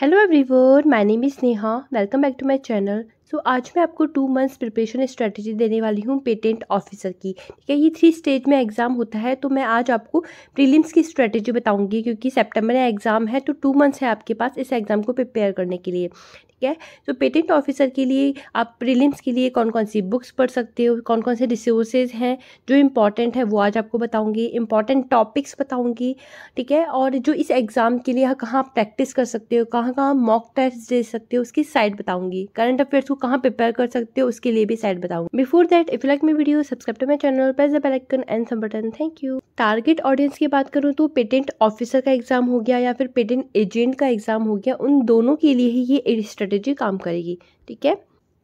hello everyone my name is Neha welcome back to my channel so आज मैं आपको two months preparation strategy देने वाली हूँ पेटेंट ऑफिसर की ठीक है ये थ्री स्टेज में एग्ज़ाम होता है तो मैं आज आपको प्रीलिम्स की स्ट्रेटजी बताऊंगी क्योंकि सितंबर में एग्ज़ाम है तो टू मंथ्स है आपके पास इस एग्ज़ाम को प्रिपेयर करने के लिए ठीक है तो पेटेंट ऑफिसर के लिए आप प्रीलिम्स के लिए कौन कौन सी बुक्स पढ़ सकते हो कौन कौन से रिसोर्सेज हैं जो इम्पॉर्टेंट है वो आज आपको बताऊंगी इम्पॉर्टेंट टॉपिक्स बताऊंगी ठीक है और जो इस एग्ज़ाम के लिए कहाँ प्रैक्टिस कर सकते हो कहाँ कहाँ मॉक टेस्ट दे सकते हो उसकी साइड बताऊँगी करंट अफेयर्स को कहाँ प्रिपेयर कर सकते हो उसके लिए भी साइड बताऊँगी before that if like my video subscribe to my channel press the and some button thank you target audience की बात करूँ तो पेटेंट ऑफिसर का एग्ज़ाम हो गया या फिर पेटेंट एजेंट का एग्ज़ाम हो गया उन दोनों के लिए ही ये स्ट्रेटेजी काम करेगी ठीक है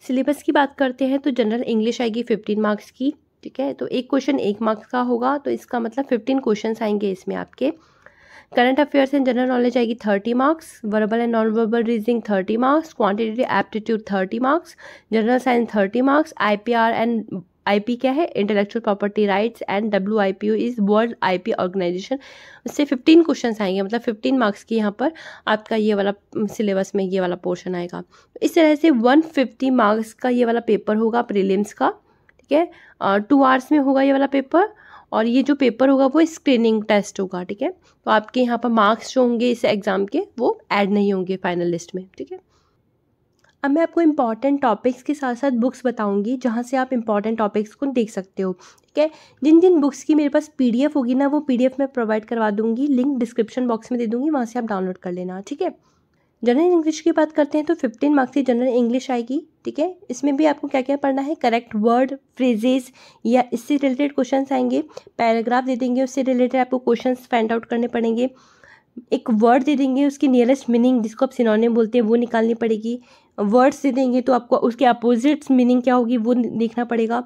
सिलेबस की बात करते हैं तो जनरल इंग्लिश आएगी फिफ्टीन मार्क्स की ठीक है तो एक क्वेश्चन एक मार्क्स का होगा तो इसका मतलब फिफ्टीन क्वेश्चन आएंगे इसमें आपके current affairs and general knowledge आएगी thirty marks verbal and non verbal reasoning thirty marks quantitative aptitude thirty marks general science thirty marks I P R and IP क्या है intellectual property rights and W I P O is world I P organization उससे fifteen question आएंगे मतलब fifteen marks की यहाँ पर आपका ये वाला सिलेबस में ये वाला पोर्शन आएगा इस तरह से वन फिफ्टी मार्क्स का ये वाला पेपर होगा प्रीलिम्स का ठीक है टू आवर्स में होगा ये वाला पेपर और ये जो पेपर होगा वो स्क्रीनिंग टेस्ट होगा ठीक है तो आपके यहाँ पर मार्क्स जो होंगे इस एग्ज़ाम के वो ऐड नहीं होंगे फाइनल लिस्ट में ठीक है अब मैं आपको इंपॉर्टेंट टॉपिक्स के साथ साथ बुक्स बताऊंगी जहाँ से आप इंपॉर्टेंट टॉपिक्स को देख सकते हो ठीक है जिन जिन बुक्स की मेरे पास पीडीएफ होगी ना वो पीडीएफ मैं प्रोवाइड करवा दूंगी लिंक डिस्क्रिप्शन बॉक्स में दे दूंगी वहाँ से आप डाउनलोड कर लेना ठीक है जनरल इंग्लिश की बात करते हैं तो फिफ्टीन मार्क्स की जनरल इंग्लिश आएगी ठीक है इसमें भी आपको क्या क्या पढ़ना है करेक्ट वर्ड फ्रेजेस या इससे रिलेटेड क्वेश्चंस आएंगे पैराग्राफ दे देंगे उससे रिलेटेड आपको क्वेश्चंस फाइंड आउट करने पड़ेंगे एक वर्ड दे देंगे उसकी नियरेस्ट मीनिंग जिसको आप सिनोनिम बोलते हैं वो निकालनी पड़ेगी वर्ड्स दे देंगे तो आपको उसके अपोजिट्स मीनिंग क्या होगी वो देखना पड़ेगा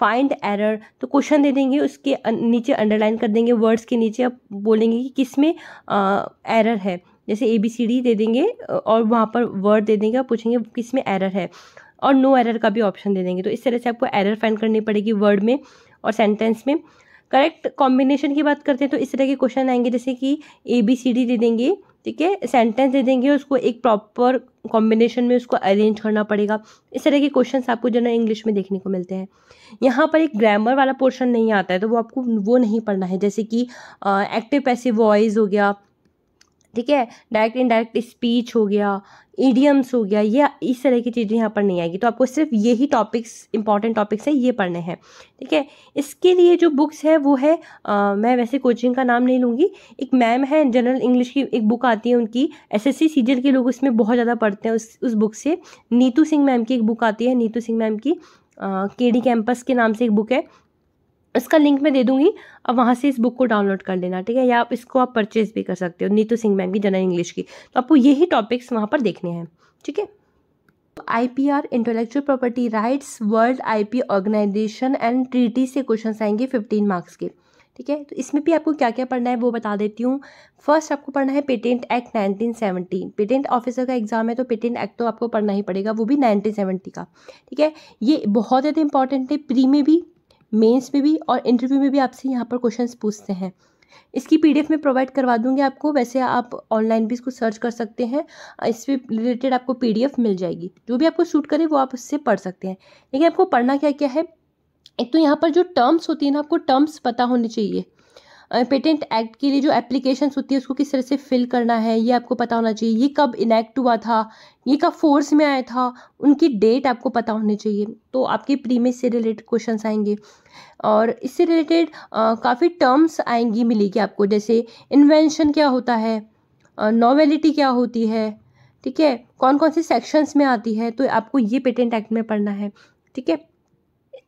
फाइंड एरर तो क्वेश्चन दे देंगे उसके अं-, नीचे अंडरलाइन कर देंगे वर्ड्स के नीचे आप बोलेंगे कि किस में एरर है जैसे ए बी सी डी दे देंगे और वहाँ पर वर्ड दे देंगे और पूछेंगे किस में एरर है और नो एरर का भी ऑप्शन दे देंगे तो इस तरह से आपको एरर फाइंड करनी पड़ेगी वर्ड में और सेंटेंस में करेक्ट कॉम्बिनेशन की बात करते हैं तो इस तरह के क्वेश्चन आएंगे जैसे कि ए बी सी डी दे देंगे ठीक है सेंटेंस दे देंगे उसको एक प्रॉपर कॉम्बिनेशन में उसको अरेंज करना पड़ेगा इस तरह के क्वेश्चन आपको जो ना इंग्लिश में देखने को मिलते हैं यहाँ पर एक ग्रामर वाला पोर्शन नहीं आता है तो वो आपको वो नहीं पढ़ना है जैसे कि एक्टिव पैसिव वॉइस हो गया ठीक है डायरेक्ट इनडायरेक्ट स्पीच हो गया ईडियम्स हो गया ये इस तरह की चीज़ें यहाँ पर नहीं आएगी तो आपको सिर्फ यही टॉपिक्स इंपॉर्टेंट टॉपिक्स हैं ये पढ़ने हैं ठीक है इसके लिए जो बुक्स है वो है आ, मैं वैसे कोचिंग का नाम नहीं लूँगी एक मैम है जनरल इंग्लिश की एक बुक आती है उनकी एस एस सीजीएल के लोग उसमें बहुत ज़्यादा पढ़ते हैं उस उस बुक से नीतू सिंह मैम की एक बुक आती है नीतू सिंह मैम की केडी कैंपस के नाम से एक बुक है इसका लिंक मैं दे दूंगी अब वहाँ से इस बुक को डाउनलोड कर लेना ठीक है या आप इसको आप परचेज भी कर सकते हो नीतू सिंह मैम की जनरल इंग्लिश की तो आपको यही टॉपिक्स वहाँ पर देखने हैं ठीक है I P R intellectual property rights world I P organization and treaty से क्वेश्चन आएंगे फिफ्टीन मार्क्स के ठीक है तो इसमें भी आपको क्या क्या पढ़ना है वो बता देती हूँ फर्स्ट आपको पढ़ना है patent act nineteen 1917 patent officer का एग्जाम है तो पेटेंट एक्ट तो आपको पढ़ना ही पड़ेगा वो भी सेवेंटी का ठीक है ये बहुत ज़्यादा इंपॉर्टेंट है प्री में भी मेंस में भी और इंटरव्यू में भी आपसे यहाँ पर क्वेश्चन पूछते हैं इसकी पीडीएफ में प्रोवाइड करवा दूंगी आपको वैसे आप ऑनलाइन भी इसको सर्च कर सकते हैं इस पर रिलेटेड आपको पीडीएफ मिल जाएगी जो भी आपको शूट करे वो आप उससे पढ़ सकते हैं लेकिन आपको पढ़ना क्या क्या है एक तो यहाँ पर जो टर्म्स होती है ना आपको टर्म्स पता होने चाहिए पेटेंट एक्ट के लिए जो एप्लीकेशन होती है उसको किस तरह से फिल करना है ये आपको पता होना चाहिए ये कब इनैक्ट हुआ था ये कब फोर्स में आया था उनकी डेट आपको पता होनी चाहिए तो आपके प्रीमियस से रिलेटेड क्वेश्चन आएंगे और इससे रिलेटेड काफ़ी टर्म्स आएंगी मिलेगी आपको जैसे इन्वेंशन क्या होता है नॉवेलिटी क्या होती है ठीक है कौन कौन से सेक्शंस में आती है तो आपको ये पेटेंट एक्ट में पढ़ना है ठीक है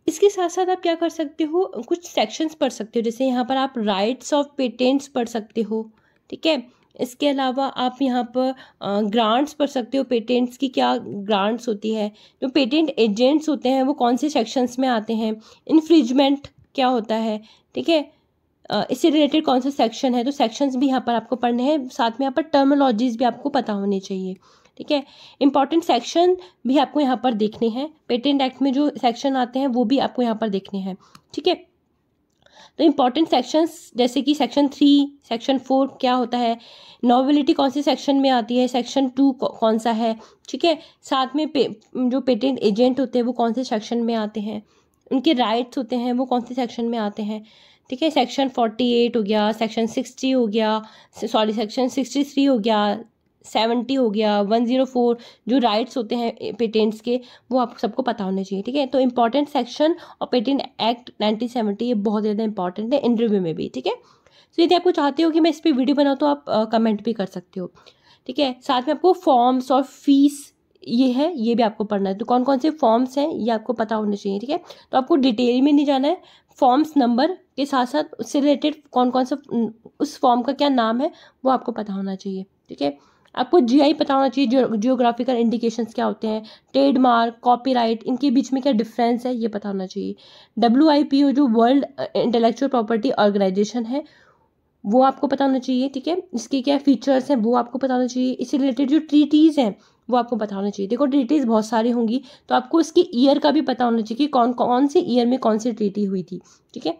इसके साथ साथ आप क्या कर सकते हो कुछ सेक्शंस पढ़ सकते हो जैसे यहाँ पर आप राइट्स ऑफ पेटेंट्स पढ़ सकते हो ठीक है इसके अलावा आप यहाँ पर ग्रांट्स पढ़ सकते हो पेटेंट्स की क्या ग्रांट्स होती है जो पेटेंट एजेंट्स होते हैं वो कौन से सेक्शंस में आते हैं इन्फ्रिजमेंट क्या होता है ठीक है इससे रिलेटेड कौन सा सेक्शन है तो सेक्शंस भी यहाँ पर आपको पढ़ने हैं साथ में यहाँ पर टर्मोलॉजीज़ भी आपको पता होने चाहिए ठीक है इंपॉर्टेंट सेक्शन भी आपको यहाँ पर देखने हैं पेटेंट एक्ट में जो सेक्शन आते हैं वो भी आपको यहाँ पर देखने हैं ठीक है तो इम्पॉर्टेंट सेक्शंस जैसे कि सेक्शन थ्री सेक्शन फोर क्या होता है नॉवेलिटी कौन से सेक्शन में आती है सेक्शन टू कौन सा है ठीक है साथ में पे, जो पेटेंट एजेंट होते हैं वो कौन से सेक्शन में आते हैं उनके राइट्स होते हैं वो कौन से सेक्शन में आते हैं ठीक है सेक्शन फोर्टी एट हो गया सेक्शन सिक्सटी हो गया सॉरी सेक्शन सिक्सटी थ्री हो गया सेवेंटी हो गया वन ज़ीरो फोर जो राइट्स होते हैं पेटेंट्स के वो आप सबको पता होने चाहिए ठीक है तो इम्पॉर्टेंट सेक्शन और पेटेंट एक्ट नाइनटीन सेवेंटी ये बहुत ज़्यादा इंपॉर्टेंट है इंटरव्यू में भी ठीक है तो यदि आपको चाहते हो कि मैं इस पर वीडियो बनाऊँ तो आप कमेंट भी कर सकते हो ठीक है साथ में आपको फॉर्म्स और फीस ये है ये भी आपको पढ़ना है तो कौन कौन से फॉर्म्स हैं ये आपको पता होने चाहिए ठीक है तो आपको डिटेल में नहीं जाना है फॉर्म्स नंबर के साथ साथ उससे रिलेटेड कौन कौन सा उस फॉर्म का क्या नाम है वो आपको पता होना चाहिए ठीक है आपको जीआई पता होना चाहिए जियोग्राफिकल इंडिकेशंस क्या होते हैं ट्रेडमार्क कॉपीराइट इनके बीच में क्या डिफरेंस है ये पता होना चाहिए डब्ल्यू जो वर्ल्ड इंटेलेक्चुअल प्रॉपर्टी ऑर्गेनाइजेशन है वो आपको पता होना चाहिए ठीक है इसके क्या फीचर्स हैं वो आपको पता होना चाहिए इससे रिलेटेड जो ट्रीटीज़ हैं वो आपको पता होना चाहिए देखो ट्रीटीज़ बहुत सारी होंगी तो आपको इसके ईयर का भी पता होना चाहिए कि कौन कौन से ईयर में कौन सी ट्रीटी हुई थी ठीक है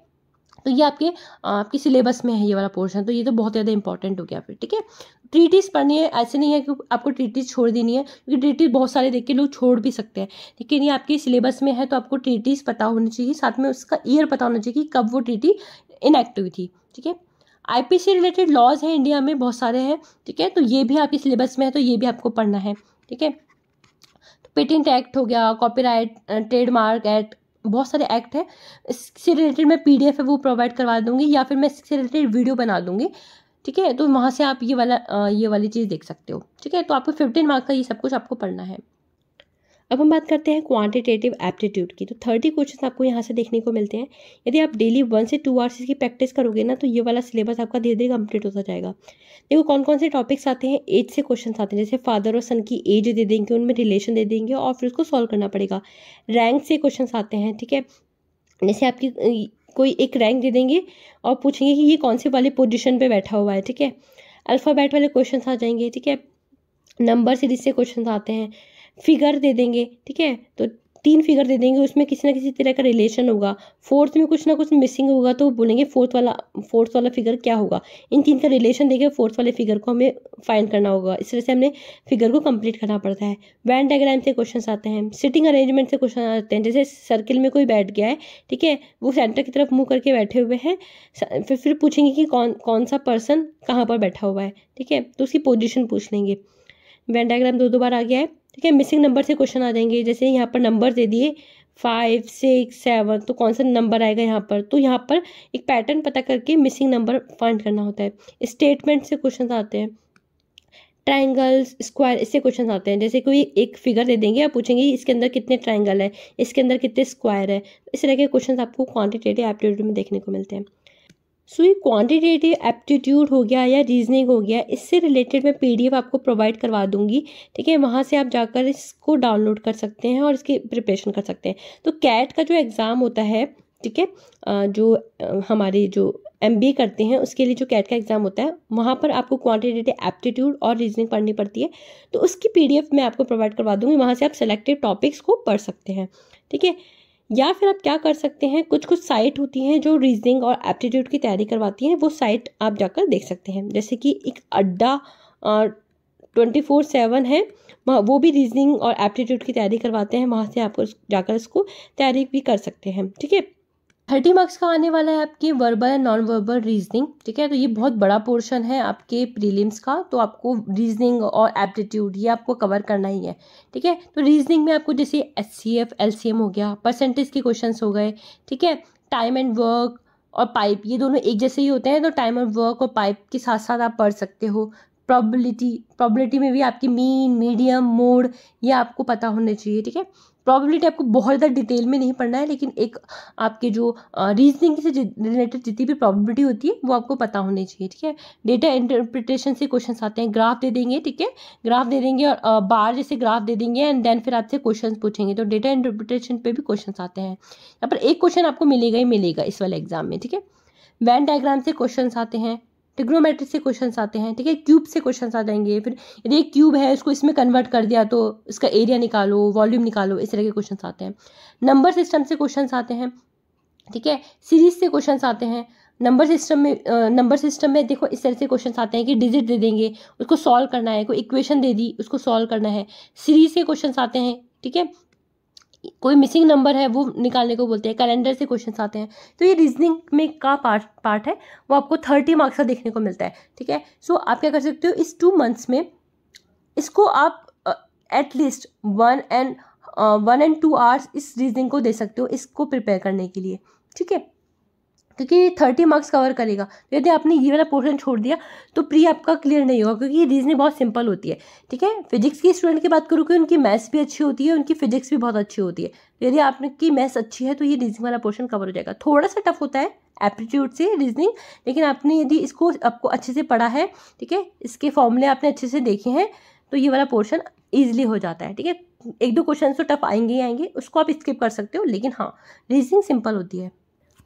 तो ये आपके आपके सिलेबस में है ये वाला पोर्शन तो ये तो बहुत ज़्यादा इंपॉर्टेंट हो गया फिर ठीक है ट्रीटीज़ पढ़नी है ऐसे नहीं है कि आपको ट्रीटीज़ छोड़ देनी है क्योंकि ट्रीटीज़ बहुत सारे देख के लोग छोड़ भी सकते हैं लेकिन ये आपके सिलेबस में है तो आपको ट्रीटीज़ पता होनी चाहिए साथ में उसका ईयर पता होना चाहिए कि कब वो ट्रीटी इनएक्ट हुई थी ठीक है आई रिलेटेड लॉज हैं इंडिया में बहुत सारे हैं ठीक है तो ये भी आपके सिलेबस में है तो ये भी आपको पढ़ना है ठीक है पेटेंट तो एक्ट हो गया कॉपीराइट ट्रेडमार्क एक्ट बहुत सारे एक्ट हैं इससे रिलेटेड मैं पी है वो प्रोवाइड करवा दूँगी या फिर मैं इससे रिलेटेड वीडियो बना दूँगी ठीक है तो वहाँ से आप ये वाला ये वाली चीज़ देख सकते हो ठीक है तो आपको फिफ्टीन मार्क्स का ये सब कुछ आपको पढ़ना है अब हम बात करते हैं क्वांटिटेटिव एप्टीट्यूड की तो थर्टी क्वेश्चन आपको यहाँ से देखने को मिलते हैं यदि आप डेली वन से टू आवर्स इसकी प्रैक्टिस करोगे ना तो ये वाला सिलेबस आपका धीरे धीरे कंप्लीट होता जाएगा देखो कौन कौन से टॉपिक्स आते हैं एज से क्वेश्चन आते हैं जैसे फादर और सन की एज दे देंगे उनमें रिलेशन दे देंगे और फिर उसको सॉल्व करना पड़ेगा रैंक से क्वेश्चन आते हैं ठीक है जैसे आपकी कोई एक रैंक दे देंगे और पूछेंगे कि ये कौन से वाले पोजिशन पर बैठा हुआ है ठीक है अल्फाबैट वाले क्वेश्चन आ जाएंगे ठीक है नंबर सीरीज से क्वेश्चन आते हैं फिगर दे देंगे ठीक है तो तीन फिगर दे देंगे उसमें किसी ना किसी तरह का रिलेशन होगा फोर्थ में कुछ ना कुछ मिसिंग होगा तो बोलेंगे फोर्थ वाला फोर्थ वाला फिगर क्या होगा इन तीन का रिलेशन देखें फोर्थ वाले फिगर को हमें फाइंड करना होगा इस तरह से हमने फिगर को कंप्लीट करना पड़ता है वैन डायग्राम से क्वेश्चन आते हैं सिटिंग अरेंजमेंट से क्वेश्चन आते हैं जैसे सर्किल में कोई बैठ गया है ठीक है वो सेंटर की तरफ मुँह करके बैठे हुए हैं फिर फिर पूछेंगे कि कौन कौन सा पर्सन कहाँ पर बैठा हुआ है ठीक है तो उसकी पोजिशन पूछ लेंगे वैन डायग्राम दो दो बार आ गया है ठीक है मिसिंग नंबर से क्वेश्चन आ जाएंगे जैसे यहाँ पर नंबर दे दिए फाइव सिक्स सेवन तो कौन सा नंबर आएगा यहाँ पर तो यहाँ पर एक पैटर्न पता करके मिसिंग नंबर फाइंड करना होता है स्टेटमेंट से क्वेश्चन आते हैं ट्राइंगल्स स्क्वायर इससे क्वेश्चन आते हैं जैसे कोई एक फिगर दे देंगे आप पूछेंगे इसके अंदर कितने ट्राइंगल है इसके अंदर कितने स्क्वायर है इस तरह के क्वेश्चन आपको क्वान्टिटेटिव एप्टीट्यूड में देखने को मिलते हैं सो ये क्वान्टिटेटिव एप्टीट्यूड हो गया या रीजनिंग हो गया इससे रिलेटेड मैं पीडीएफ आपको प्रोवाइड करवा दूंगी ठीक है वहाँ से आप जाकर इसको डाउनलोड कर सकते हैं और इसकी प्रिपरेशन कर सकते हैं तो कैट का जो एग्ज़ाम होता है ठीक है जो हमारे जो एम करते हैं उसके लिए जो कैट का एग्ज़ाम होता है वहाँ पर आपको क्वान्टिटेटिव एप्टीट्यूड और रीजनिंग पढ़नी पड़ती है तो उसकी पी मैं आपको प्रोवाइड करवा दूँगी वहाँ से आप सेलेक्टेड टॉपिक्स को पढ़ सकते हैं ठीक है या फिर आप क्या कर सकते हैं कुछ कुछ साइट होती हैं जो रीजनिंग और एप्टीट्यूड की तैयारी करवाती हैं वो साइट आप जाकर देख सकते हैं जैसे कि एक अड्डा ट्वेंटी फोर सेवन है वो भी रीजनिंग और एप्टीट्यूड की तैयारी करवाते हैं वहाँ से आप जाकर इसको तैयारी भी कर सकते हैं ठीक है थर्टी मार्क्स का आने वाला है आपकी verbal and non verbal reasoning ठीक है तो ये बहुत बड़ा पोर्शन है आपके प्रीलिम्स का तो आपको रीजनिंग और एप्टीट्यूड ये आपको कवर करना ही है ठीक है तो रीजनिंग में आपको जैसे S C F L C M हो गया परसेंटेज के क्वेश्चन हो गए ठीक है टाइम एंड वर्क और पाइप ये दोनों एक जैसे ही होते हैं तो टाइम एंड वर्क और पाइप के साथ साथ आप पढ़ सकते हो प्रॉबिलिटी प्रॉबिलिटी में भी आपकी मीन मीडियम मोड ये आपको पता होने चाहिए ठीक है प्रॉबिलिटी आपको बहुत ज़्यादा डिटेल में नहीं पढ़ना है लेकिन एक आपके जो रीजनिंग से रिलेटेड जितनी भी प्रॉबिलिटी होती है वो आपको पता होनी चाहिए ठीक है डेटा इंटरप्रिटेशन से क्वेश्चन आते हैं ग्राफ दे देंगे ठीक है ग्राफ दे देंगे और बार जैसे ग्राफ दे देंगे एंड देन फिर आपसे क्वेश्चन पूछेंगे तो डेटा इंटरप्रिटेशन पर भी क्वेश्चन आते हैं यहाँ पर एक क्वेश्चन आपको मिलेगा ही मिलेगा इस वाले एग्जाम में ठीक है वैन डायग्राम से क्वेश्चन आते हैं टिग्नोमेट्रिक से क्वेश्चन आते हैं ठीक है क्यूब से क्वेश्चन आ जाएंगे फिर यदि एक क्यूब है उसको इसमें कन्वर्ट कर दिया तो इसका एरिया निकालो वॉल्यूम निकालो इस तरह के क्वेश्चन आते हैं नंबर सिस्टम से क्वेश्चन आते हैं ठीक है सीरीज से क्वेश्चन आते हैं नंबर सिस्टम में नंबर सिस्टम में देखो इस तरह से क्वेश्चन आते हैं कि डिजिट दे देंगे उसको सॉल्व करना है कोई इक्वेशन दे दी उसको सॉल्व करना है सीरीज के क्वेश्चन आते हैं ठीक है कोई मिसिंग नंबर है वो निकालने को बोलते हैं कैलेंडर से क्वेश्चन आते हैं तो ये रीजनिंग में का पार्ट पार्ट है वो आपको थर्टी मार्क्स का देखने को मिलता है ठीक है सो आप क्या कर सकते हो इस टू मंथ्स में इसको आप at least one and one and two hours इस रीजनिंग को दे सकते हो इसको प्रिपेयर करने के लिए ठीक है क्योंकि ये थर्टी मार्क्स कवर करेगा तो यदि आपने ये वाला पोर्शन छोड़ दिया तो प्री आपका क्लियर नहीं होगा क्योंकि रीजनिंग बहुत सिंपल होती है ठीक है फिजिक्स की स्टूडेंट की बात करूँ कि उनकी मैथ्स भी अच्छी होती है उनकी फिजिक्स भी बहुत अच्छी होती है तो यदि आपकी मैथ्स अच्छी है तो ये रीजनिंग वाला पोर्शन कवर हो जाएगा थोड़ा सा टफ होता है एप्टीट्यूड से रीजनिंग लेकिन आपने यदि इसको आपको अच्छे से पढ़ा है ठीक है इसके फॉर्मूले आपने अच्छे से देखे हैं तो ये वाला पोर्शन ईजिली हो जाता है ठीक है एक दो क्वेश्चन तो टफ आएंगे ही आएंगे उसको आप स्किप कर सकते हो लेकिन हाँ रीजनिंग सिंपल होती है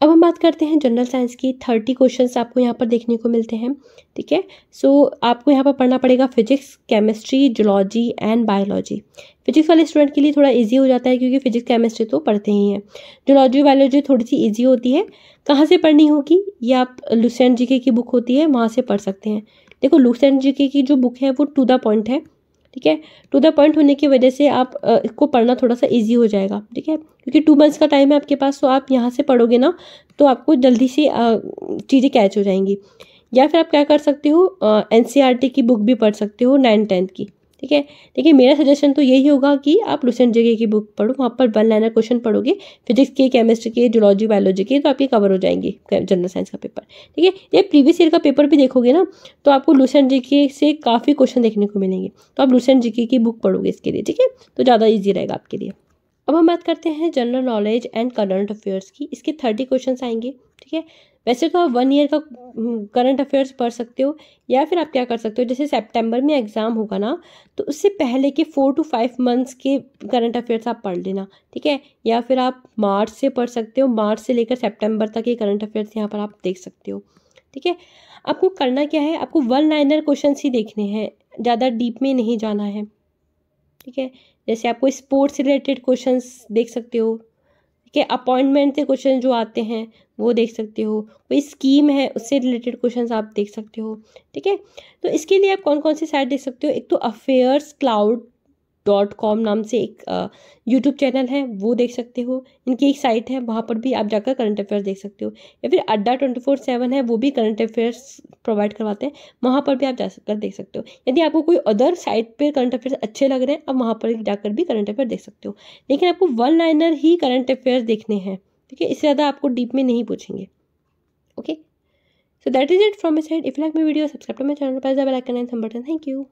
अब हम बात करते हैं जनरल साइंस की थर्टी क्वेश्चंस आपको यहाँ पर देखने को मिलते हैं ठीक है सो आपको यहाँ पर पढ़ना पड़ेगा physics chemistry zoology and biology physics वाले स्टूडेंट के लिए थोड़ा इजी हो जाता है क्योंकि फिजिक्स केमिस्ट्री तो पढ़ते ही हैं जोलॉजी बायोलॉजी थोड़ी सी ईजी होती है कहाँ से पढ़नी होगी ये आप लुसेंट जी की बुक होती है वहाँ से पढ़ सकते हैं देखो लुसेंट जी की जो बुक है वो टू द पॉइंट है ठीक है टू द पॉइंट होने की वजह से आप इसको पढ़ना थोड़ा सा ईजी हो जाएगा ठीक है क्योंकि टू मंथ्स का टाइम है आपके पास तो आप यहाँ से पढ़ोगे ना तो आपको जल्दी से चीज़ें कैच हो जाएंगी या फिर आप क्या कर सकते हो एन e की बुक भी पढ़ सकते हो नाइन टेंथ की ठीक है देखिए मेरा सजेशन तो यही होगा कि आप लुसेंट जगह की बुक पढ़ो वहाँ पर वन लाइनर क्वेश्चन पढ़ोगे फिजिक्स के केमिस्ट्री के जोलॉजी बायोलॉजी के तो आपके कवर हो जाएंगे जनरल साइंस का पेपर ठीक है ये प्रीवियस ईयर का पेपर भी देखोगे ना तो आपको लुसेंट जी से काफ़ी क्वेश्चन देखने को मिलेंगे तो आप लुसेंट जी की बुक पढ़ोगे इसके लिए ठीक है तो ज़्यादा ईजी रहेगा आपके लिए अब हम बात करते हैं general knowledge and current affairs की इसके थर्टी क्वेश्चन आएंगे ठीक है वैसे तो आप वन ईयर का करंट हम्म, अफेयर्स पढ़ सकते हो या फिर आप क्या कर सकते हो जैसे सेप्टेम्बर में एग्ज़ाम होगा ना तो उससे पहले के फोर टू फाइव मंथ्स के करंट अफेयर्स आप पढ़ लेना ठीक है या फिर आप मार्च से पढ़ सकते हो मार्च से लेकर सेप्टेम्बर तक ये करंट अफेयर्स यहाँ पर आप देख सकते हो ठीक है आपको करना क्या है आपको वन लाइनर क्वेश्चन ही देखने हैं ज़्यादा डीप में नहीं जाना है ठीक है जैसे आपको स्पोर्ट्स रिलेटेड क्वेश्चंस देख सकते हो ठीक है अपॉइंटमेंट के क्वेश्चन जो आते हैं वो देख सकते हो कोई स्कीम है उससे रिलेटेड क्वेश्चंस आप देख सकते हो ठीक है तो इसके लिए आप कौन कौन सी साइट देख सकते हो एक तो अफेयर्स क्लाउड डॉट कॉम नाम से एक यूट्यूब चैनल है वो देख सकते हो इनकी एक साइट है वहाँ पर भी आप जाकर करंट अफेयर्स देख सकते हो या फिर अड्डा ट्वेंटी फोर सेवन है वो भी करंट अफेयर्स प्रोवाइड करवाते हैं वहाँ पर भी आप जाकर देख सकते हो यदि आपको कोई अदर साइट पर करंट अफेयर्स अच्छे लग रहे हैं आप वहाँ पर जाकर भी करंट अफेयर देख सकते हो लेकिन आपको वन लाइनर ही करंट अफेयर्स देखने हैं ठीक है इससे ज़्यादा आपको डीप में नहीं पूछेंगे okay so that is it from my side if like my video subscribe to my channel पर bell icon and some button thank you